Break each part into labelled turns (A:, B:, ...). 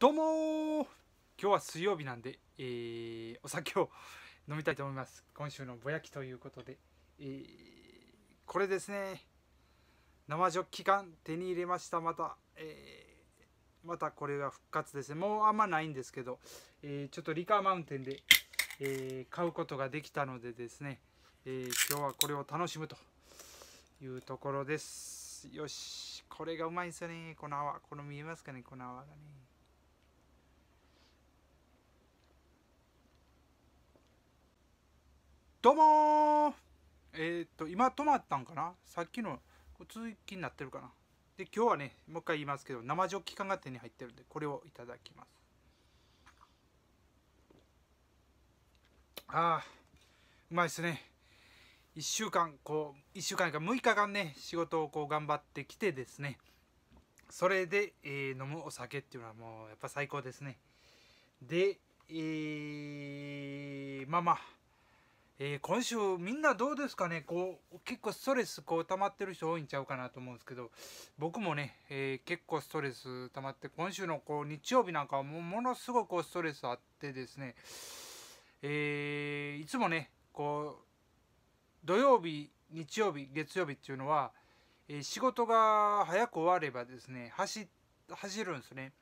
A: どうも今日は水曜日なんで、えー、お酒を飲みたいと思います今週のぼやきということで、えー、これですね生ジョッキ缶手に入れましたまた、えー、またこれが復活ですねもうあんまないんですけど、えちょっとリカーマウンテンで、え買うことができたのでですね、え今日はこれを楽しむというところですよしこれがうまいんですよねこの泡この見えますかねこの泡がねどうもえー、っと、今止まったんかなさっきの続きになってるかなで、今日はね、もう一回言いますけど、生ジョッキ缶が手に入ってるんで、これをいただきます。ああ、うまいっすね。1週間、こう、1週間か6日間ね、仕事をこう頑張ってきてですね、それで、えー、飲むお酒っていうのはもうやっぱ最高ですね。で、えー、まあまあ、えー、今週みんなどうですかねこう結構ストレスこう溜まってる人多いんちゃうかなと思うんですけど僕もね、えー、結構ストレス溜まって今週のこう日曜日なんかはもものすごくストレスあってですね、えー、いつもねこう土曜日日曜日月曜日っていうのは、え仕事が早く終わればですね走走るんですね、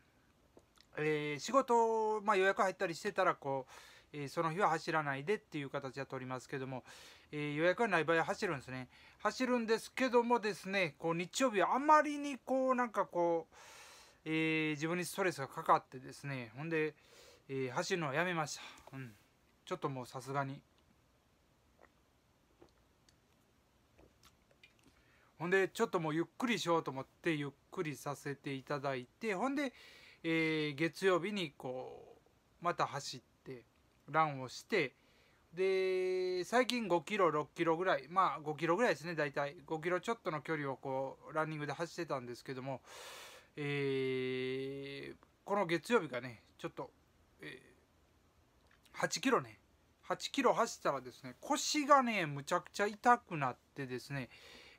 A: え仕事、まあ、予約入ったりしてたらこうえー、その日は走らないでっていう形は取りますけども、えー、予約がない場合は走るんですね。走るんですけどもですね、こう日曜日はあまりにこうなんかこう、えー、自分にストレスがかかってですね、ほんで、え走るのはやめました。うん、ちょっともうさすがに。ほんでちょっともうゆっくりしようと思ってゆっくりさせていただいてほんで、えー、月曜日にこうまた走っランをしてで最近5キロ6キロぐらいまあ5キロぐらいですね大体5キロちょっとの距離をこうランニングで走ってたんですけども、えー、この月曜日がねちょっと、えー、8キロね8キロ走ったらですね腰がねむちゃくちゃ痛くなってですね、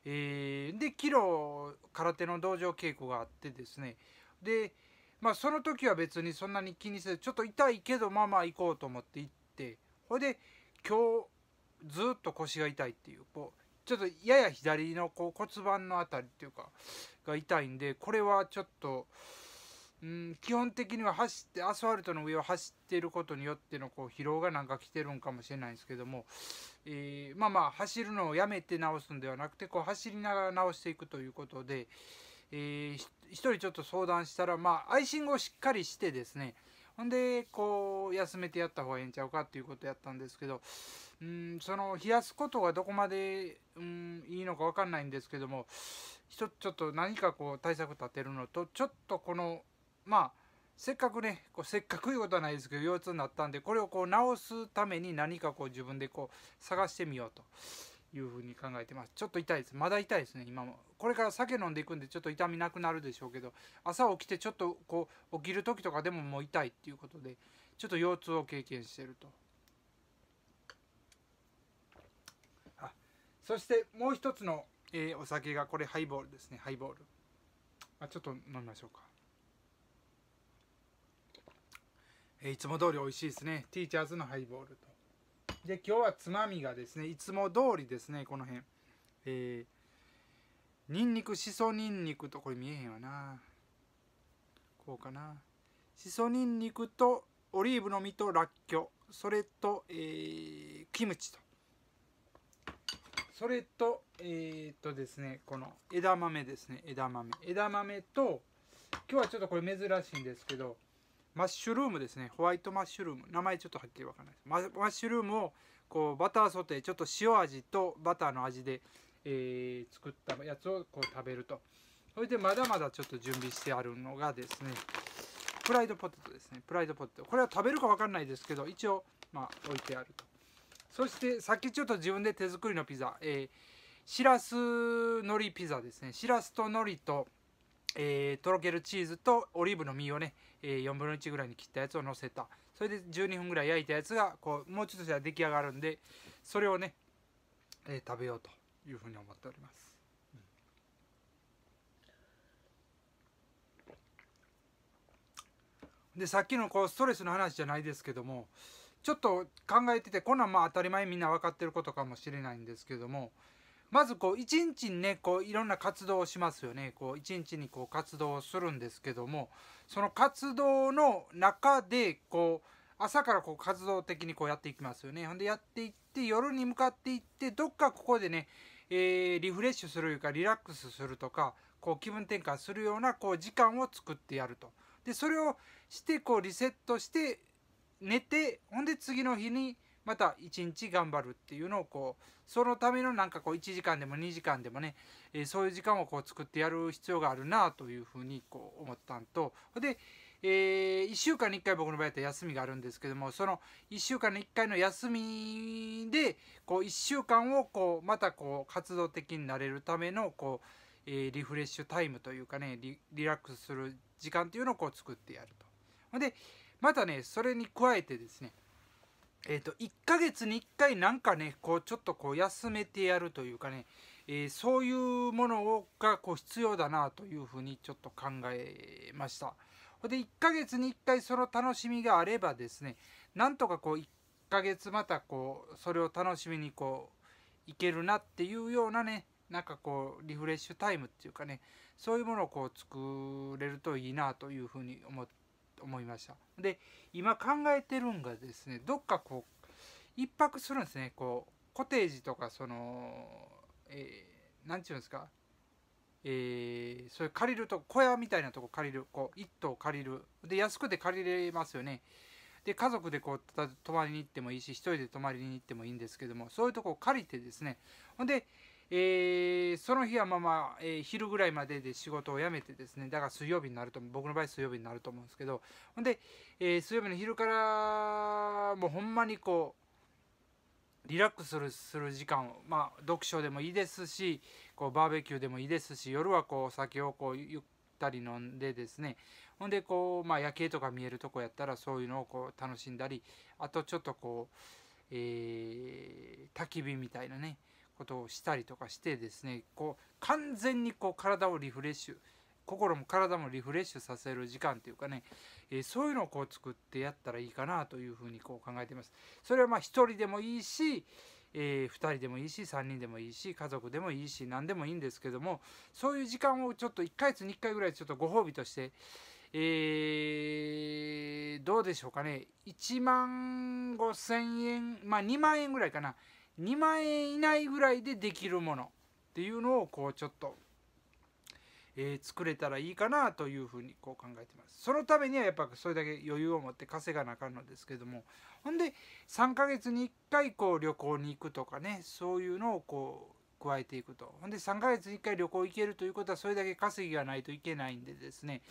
A: えー、でキロ空手の道場稽古があってですねでまあその時は別にそんなに気にせずちょっと痛いけどまあまあ行こうと思って行ってほいで今日ずっと腰が痛いっていうこうちょっとやや左のこう骨盤の辺りっていうかが痛いんでこれはちょっと。うん、基本的には走ってアスファルトの上を走っていることによってのこう疲労がなんか来てるんかもしれないんですけども、えー、まあまあ走るのをやめて直すんではなくてこう走りながら直していくということで、えー、1人ちょっと相談したらまあアイシングをしっかりしてですねほんでこう休めてやった方がええんちゃうかっていうことやったんですけどうんその冷やすことがどこまでうんいいのか分かんないんですけどもちょっと何かこう対策立てるのとちょっとこのまあせっかくねこうせっかくいうことはないですけど腰痛になったんでこれをこう治すために何かこう自分でこう探してみようというふうに考えてますちょっと痛いですまだ痛いですね今もこれから酒飲んでいくんでちょっと痛みなくなるでしょうけど朝起きてちょっとこう起きる時とかでももう痛いっていうことでちょっと腰痛を経験してるとあそしてもう一つの、えー、お酒がこれハイボールですねハイボールあちょっと飲みましょうかえいつも通り美味しいですねティーチャーズのハイボールとで今日はつまみがですねいつも通りですねこの辺えー、にんにくしそにんにくとこれ見えへんわなこうかなしそにんにくとオリーブの実とらっきょうそれと、えー、キムチとそれとえー、っとですねこの枝豆ですね枝豆枝豆と今日はちょっとこれ珍しいんですけどマッシュルームですねホワイトマッシュルーム名前ちょっとはっきりわからないですマッシュルームをこうバターソテーちょっと塩味とバターの味で、えー、作ったやつをこう食べるとそれでまだまだちょっと準備してあるのがですねプライドポテトですねプライドポテトこれは食べるかわかんないですけど一応まあ置いてあるとそしてさっきちょっと自分で手作りのピザ、えー、しらすのりピザですねしらすとのりと、えー、とろけるチーズとオリーブの実をねえー、4分の1ぐらいに切ったやつを乗せたそれで12分ぐらい焼いたやつがこうもうちょっとしたら出来上がるんでそれをね、えー、食べようというふうに思っております、うん、でさっきのこうストレスの話じゃないですけどもちょっと考えててこんなんまあ当たり前みんな分かってることかもしれないんですけどもまずこう一日にねこういろんな活動をしますよねこう一日にこう活動をするんですけどもその活動の中でこう朝からこう活動的にこうやっていきますよねほんでやっていって夜に向かっていってどっかここでね、えー、リフレッシュするいうかリラックスするとかこう気分転換するようなこう時間を作ってやるとでそれをしてこうリセットして寝てほんで次の日にまた一日頑張るっていうのをこうそのためのなんかこう1時間でも2時間でもね、えー、そういう時間をこう作ってやる必要があるなというふうにこう思ったんとで、えー、1週間に1回僕の場合だっ休みがあるんですけどもその1週間に1回の休みでこう1週間をこうまたこう活動的になれるためのこう、えー、リフレッシュタイムというかねリラックスする時間っていうのをこう作ってやると。でまたねそれに加えてですねえー、と、1ヶ月に1回なんかね、こう、ちょっとこう、休めてやるというかね、えー、そういうものをがこう必要だなというふうにちょっと考えました。で、1ヶ月に1回その楽しみがあればですね、なんとかこう、1ヶ月またこう、それを楽しみにこう、いけるなっていうようなね、なんかこう、リフレッシュタイムっていうかね、そういうものをこう、作れるといいなというふうに思ってと思いましたで今考えてるんがですねどっかこう一泊するんですねこうコテージとかそのえー、なんて言うんですかえー、そういう借りると小屋みたいなとこ借りるこう一棟借りるで安くて借りれますよねで家族でこう泊まりに行ってもいいし1人で泊まりに行ってもいいんですけどもそういうとこを借りてですねほんでえー、その日はまあまあ、えー、昼ぐらいまでで仕事を辞めてですねだから水曜日になると僕の場合水曜日になると思うんですけどほんで、えー、水曜日の昼からもうほんまにこうリラックスするする時間を、まあ、読書でもいいですしこうバーベキューでもいいですし夜はこう酒をこうゆったり飲んでですねほんでこう、まあ、夜景とか見えるとこやったらそういうのをこう楽しんだりあとちょっとこう、え焚き火みたいなねことをしたりとかしてですねこう完全にこう体をリフレッシュ心も体もリフレッシュさせる時間というかね、えー、そういうのをこう作ってやったらいいかなというふうにこう考えています。それはまあ1人でもいいし、えー、2人でもいいし3人でもいいし家族でもいいし何でもいいんですけどもそういう時間をちょっと1ヶ月に1回ぐらいちょっとご褒美として、えー、どうでしょうかね1万5 0 0 0円まあ2万円ぐらいかな2万円以内ぐらいでできるものっていうのをこうちょっと、えー、作れたらいいかなというふうにこう考えてますそのためにはやっぱそれだけ余裕を持って稼がなあかんのですけどもほんで3ヶ月に1回こう旅行に行くとかねそういうのをこう加えていくと。ほんで3ヶ月に1回旅行行けるということはそれだけ稼ぎがないといけないんでですね、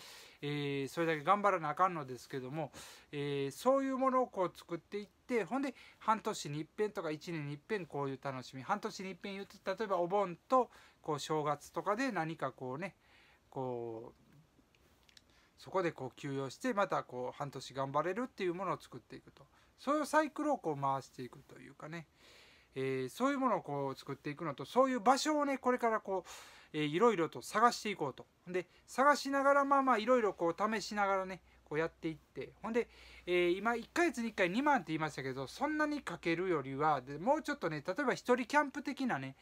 A: えー、それだけ頑張らなあかんのですけども、えー、そういうものをこう作っていってほんで半年に一遍とか1年に一遍こういう楽しみ半年に一遍言って例えばお盆とこう正月とかで何かこうねこうそこでこう休養してまたこう半年頑張れるっていうものを作っていくとそういうサイクルをこう回していくというかね。えー、そういうものをこう作っていくのとそういう場所をねこれからこう、えいろいろと探していこうとで探しながらまあまあいろいろこう試しながらねこうやっていってほんで、えー、今1ヶ月に1回2万って言いましたけどそんなにかけるよりはでもうちょっとね例えば1人キャンプ的なね、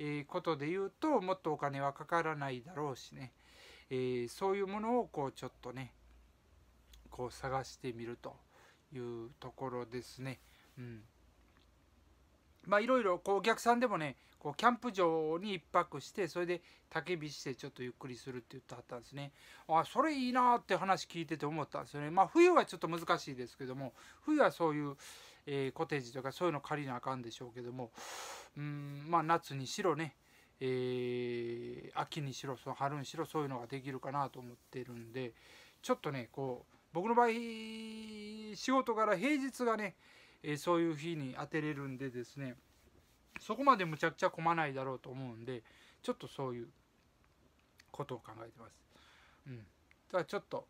A: えー、ことで言うともっとお金はかからないだろうしね、えー、そういうものをこうちょっとねこう探してみるというところですね。うんまあいろいろこうお客さんでもねこうキャンプ場に1泊してそれで焚き火してちょっとゆっくりするって言ってはったんですねあそれいいなって話聞いてて思ったんですよねまあ冬はちょっと難しいですけども冬はそういう、えー、コテージとかそういうの借りなあかんでしょうけどもうんまあ夏にしろねえー、秋にしろその春にしろそういうのができるかなと思ってるんでちょっとねこう僕の場合仕事から平日がねえー、そういう日に当てれるんでですねそこまでむちゃくちゃ混まないだろうと思うんでちょっとそういうことを考えてます。うん、だからちょっと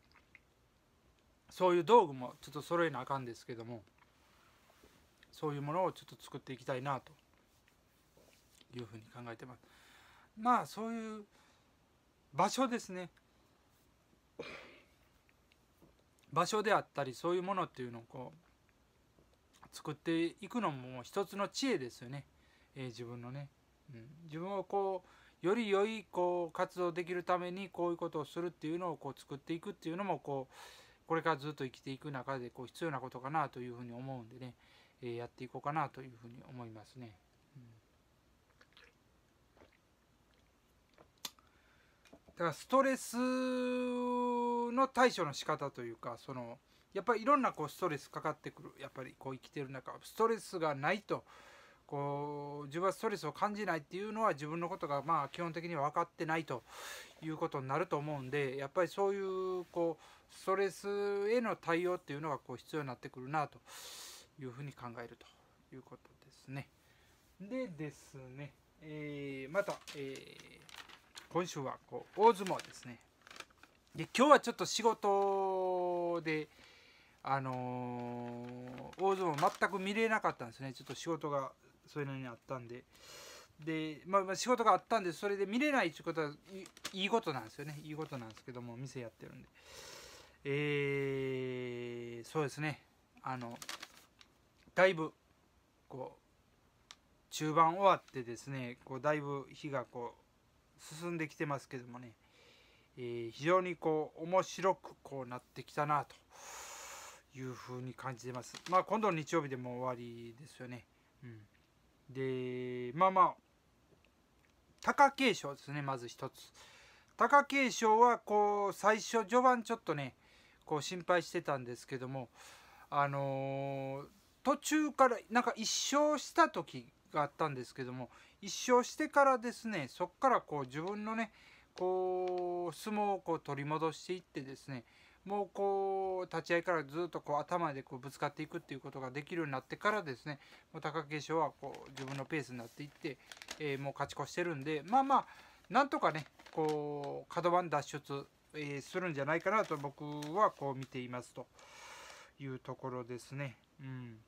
A: そういう道具もちょっと揃えなあかんですけどもそういうものをちょっと作っていきたいなというふうに考えてます。まあそういう場所ですね場所であったりそういうものっていうのをこ作っていくのも一つの知恵ですよね、えー、自分のね、うん、自分をこうより良いこう活動できるためにこういうことをするっていうのをこう作っていくっていうのもこうこれからずっと生きていく中でこう必要なことかなというふうに思うんでね、えー、やっていこうかなというふうに思いますね。うん、だからストレスの対処の仕方というかそのやっぱりいろんなこうストレスかかってくるやっぱりこう生きてる中ストレスがないとこう自分はストレスを感じないっていうのは自分のことがまあ基本的には分かってないということになると思うんでやっぱりそういうこうストレスへの対応っていうのがこう必要になってくるなというふうに考えるということですね。でですね、えー、また、えー、今週はこう大相撲ですね。で今日はちょっと仕事で。あのー、大相撲全く見れなかったんですねちょっと仕事がそういうのにあったんでで、まあ、まあ仕事があったんでそれで見れないっていうことはいいことなんですよねいいことなんですけども店やってるんでえー、そうですねあのだいぶこう中盤終わってですねこうだいぶ日がこう進んできてますけどもね、えー、非常にこう面白くこうなってきたなと。いうふうに感じてます。まあ今度の日曜日でも終わりですよね。うん、でまあまあ貴景勝ですねまず一つ。貴景勝はこう最初序盤ちょっとねこう心配してたんですけどもあのー、途中からなんか一勝した時があったんですけども一勝してからですねそこからこう自分のねこう相撲をこう取り戻していってですねもうこう立ち合いからずっとこう頭でこうぶつかっていくっていうことができるようになってからですねもう貴景勝はこう自分のペースになっていって、えー、もう勝ち越してるんでまあまあなんとかねこう角番脱出、えー、するんじゃないかなと僕はこう見ていますというところですね。うん、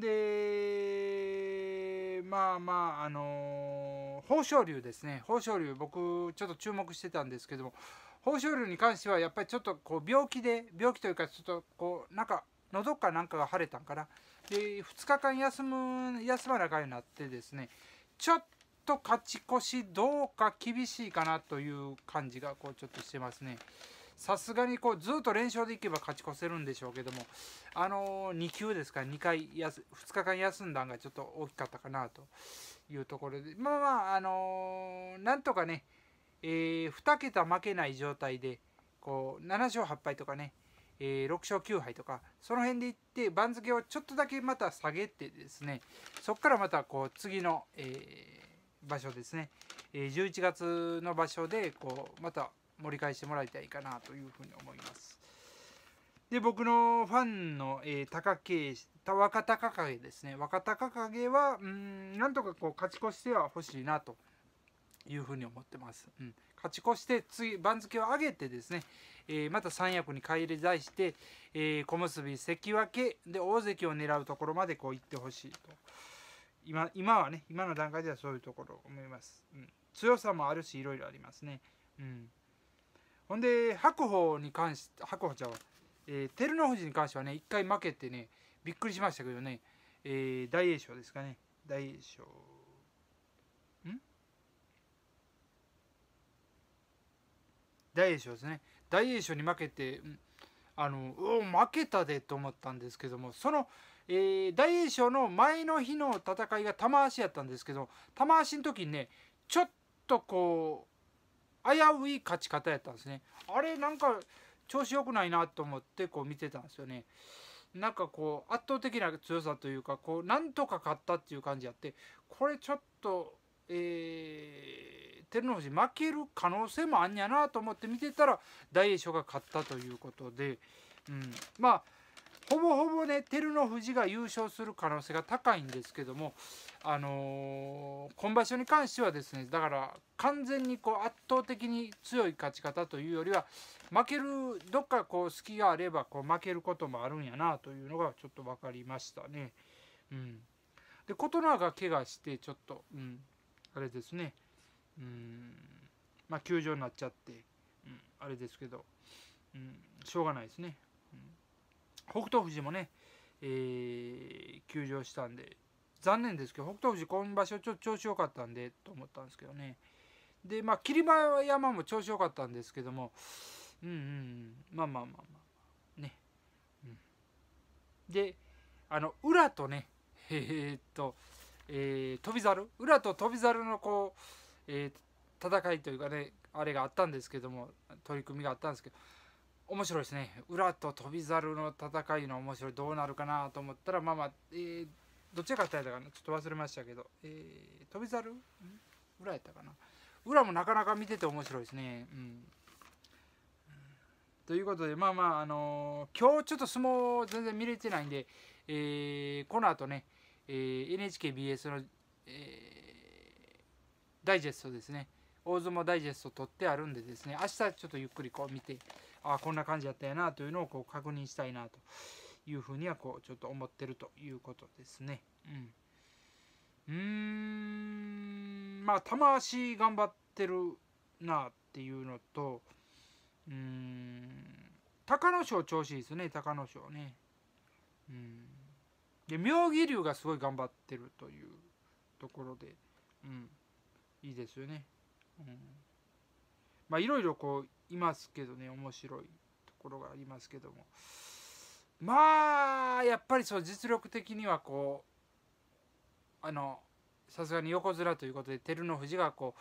A: でまあまああのー豊昇龍ですね豊昇龍僕ちょっと注目してたんですけども豊昇龍に関してはやっぱりちょっとこう病気で病気というかちょっとこうなんか喉かなんかが腫れたんかなで2日間休む休まなかになってですねちょっと勝ち越しどうか厳しいかなという感じがこうちょっとしてますね。さすがにこうずっと連勝でいけば勝ち越せるんでしょうけども、あのー、2球ですか、2回やす、2日間休んだのがちょっと大きかったかなというところで、まあまあ、あのー、なんとかね、えー、2桁負けない状態で、こう7勝8敗とかね、えー、6勝9敗とか、その辺でいって、番付をちょっとだけまた下げてですね、そこからまたこう次の、えー、場所ですね、えー、11月の場所でこうまた盛り返してもらいたいかなというふうに思います。で僕のファンの、えー、高景若隆景ですね若隆景はうんなんとかこう勝ち越しては欲しいなというふうに思ってます、うん、勝ち越して次番付を上げてですね、えー、また三役に返り咲して、えー、小結関脇で大関を狙うところまでこう行ってほしいと今今はね今の段階ではそういうところ思います、うん、強さもあるしいろいろありますねうんほんで白鵬に関して白鵬ちゃんは、えー、照ノ富士に関してはね一回負けてねびっくりしましたけどね、えー、大栄翔ですかね大栄翔ん大栄翔ですね大栄翔に負けて、あのお負けたでと思ったんですけどもその、えー、大栄翔の前の日の戦いが玉鷲やったんですけど玉鷲の時にねちょっとこう危うい勝ち方やったんですねあれなんか調子良くないなと思ってこう見てたんですよねなんかこう圧倒的な強さというかこうなんとか勝ったっていう感じやってこれちょっとえー、照ノ富士負ける可能性もあんやなと思って見てたら大栄翔が勝ったということで、うん、まあほぼほぼね照ノ富士が優勝する可能性が高いんですけども、あのー、今場所に関してはですねだから完全にこう圧倒的に強い勝ち方というよりは負けるどっかこう隙があればこう負けることもあるんやなというのがちょっと分かりましたね。うん、で琴ノが怪我してちょっと、うん、あれですね、うんまあ、休場になっちゃって、うん、あれですけど、うん、しょうがないですね。うん北勝富士もね、えー、休場したんで、残念ですけど、北勝富士今場所ちょっと調子良かったんで、と思ったんですけどね。で、まあ、霧馬山も調子良かったんですけども、うんうん、まあまあまあまあ、ね。うん、で、あの、裏とね、えー、っと、えー、翔猿、裏と翔猿のこう、えー、戦いというかね、あれがあったんですけども、取り組みがあったんですけど、面白いですね裏と翔猿の戦いの面白いどうなるかなと思ったらまあまあ、えー、どっちが勝ったやったかなちょっと忘れましたけど、えー、飛猿裏やったかな裏もなかなか見てて面白いですねうん。ということでまあまああのー、今日ちょっと相撲全然見れてないんで、えー、この後ね、えー、NHKBS の、えダイジェストですね大相撲ダイジェスト取ってあるんでですね明日ちょっとゆっくりこう見てあこんな感じやったやなというのをこう確認したいなというふうにはこうちょっと思ってるということですね。うん、んまあ玉足頑張ってるなっていうのとうん隆の勝調子いいですね隆の勝ね。うんで妙義龍がすごい頑張ってるというところで、うん、いいですよね。うん、まあいろいろこういますけどね面白いところがありますけどもまあやっぱりそう実力的にはこうあのさすがに横綱ということで照ノ富士がこう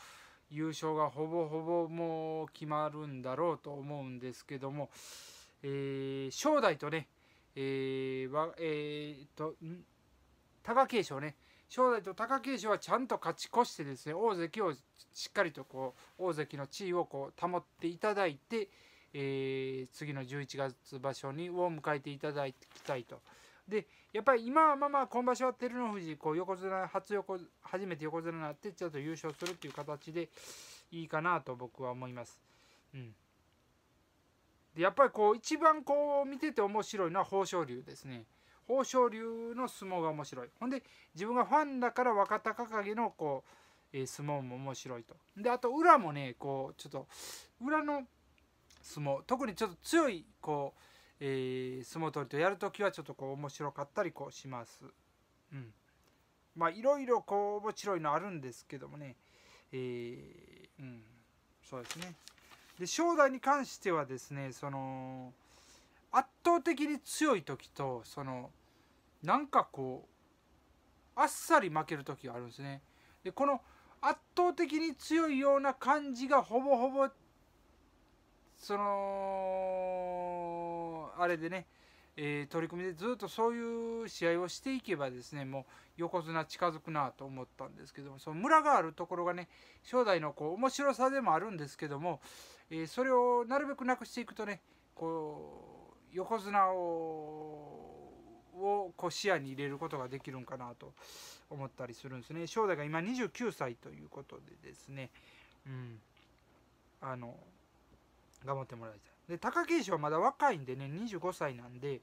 A: 優勝がほぼほぼもう決まるんだろうと思うんですけども、えー、正代とね、えーえー、と貴景勝ね正代と貴景勝はちゃんと勝ち越してですね大関をしっかりとこう大関の地位をこう保っていただいて、えー、次の11月場所にを迎えていただきたいと。でやっぱり今はまあまあ今場所は照ノ富士こう横綱初横初めて横綱になってちょっと優勝するっていう形でいいかなと僕は思います。うんでやっぱりこう一番こう見てて面白いのは豊昇龍ですね。豊昇龍の相撲が面白いほんで自分がファンだから若隆景のこう、えー、相撲も面白いとであと裏もねこうちょっと裏の相撲特にちょっと強いこう、えー、相撲取りとやるときはちょっとこう面白かったりこうします。うん、まあいろいろこう面白いのあるんですけどもね、えー、うん、そうですね。で正代に関してはですねその圧倒的に強い時とそのなんかこうあっさり負ける時があるんですねでこの圧倒的に強いような感じがほぼほぼそのあれでね、えー、取り組みでずっとそういう試合をしていけばですねもう横綱近づくなと思ったんですけどもそのムラがあるところがね正代のこう面白さでもあるんですけども、えー、それをなるべくなくしていくとねこう横綱ををこう視野に入れることができるんかなと思ったりするんですね。正代が今29歳ということでですね、うん、あの頑張ってもらいたい。で貴景勝はまだ若いんでね25歳なんで、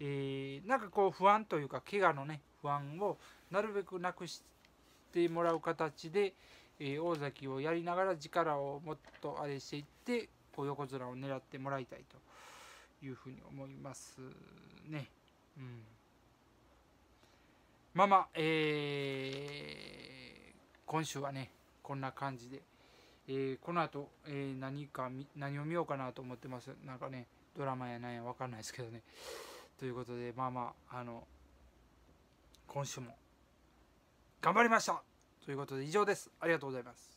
A: えー、なんかこう不安というか怪我のね不安をなるべくなくしてもらう形で、えー、大崎をやりながら力をもっとあれしていってこう横綱を狙ってもらいたいというふうに思いますね。うん、まあまあ、えー、今週はねこんな感じで、えー、この後、えー、何か何を見ようかなと思ってますなんかねドラマやなんや分かんないですけどねということでまあまああの今週も頑張りましたということで以上ですありがとうございます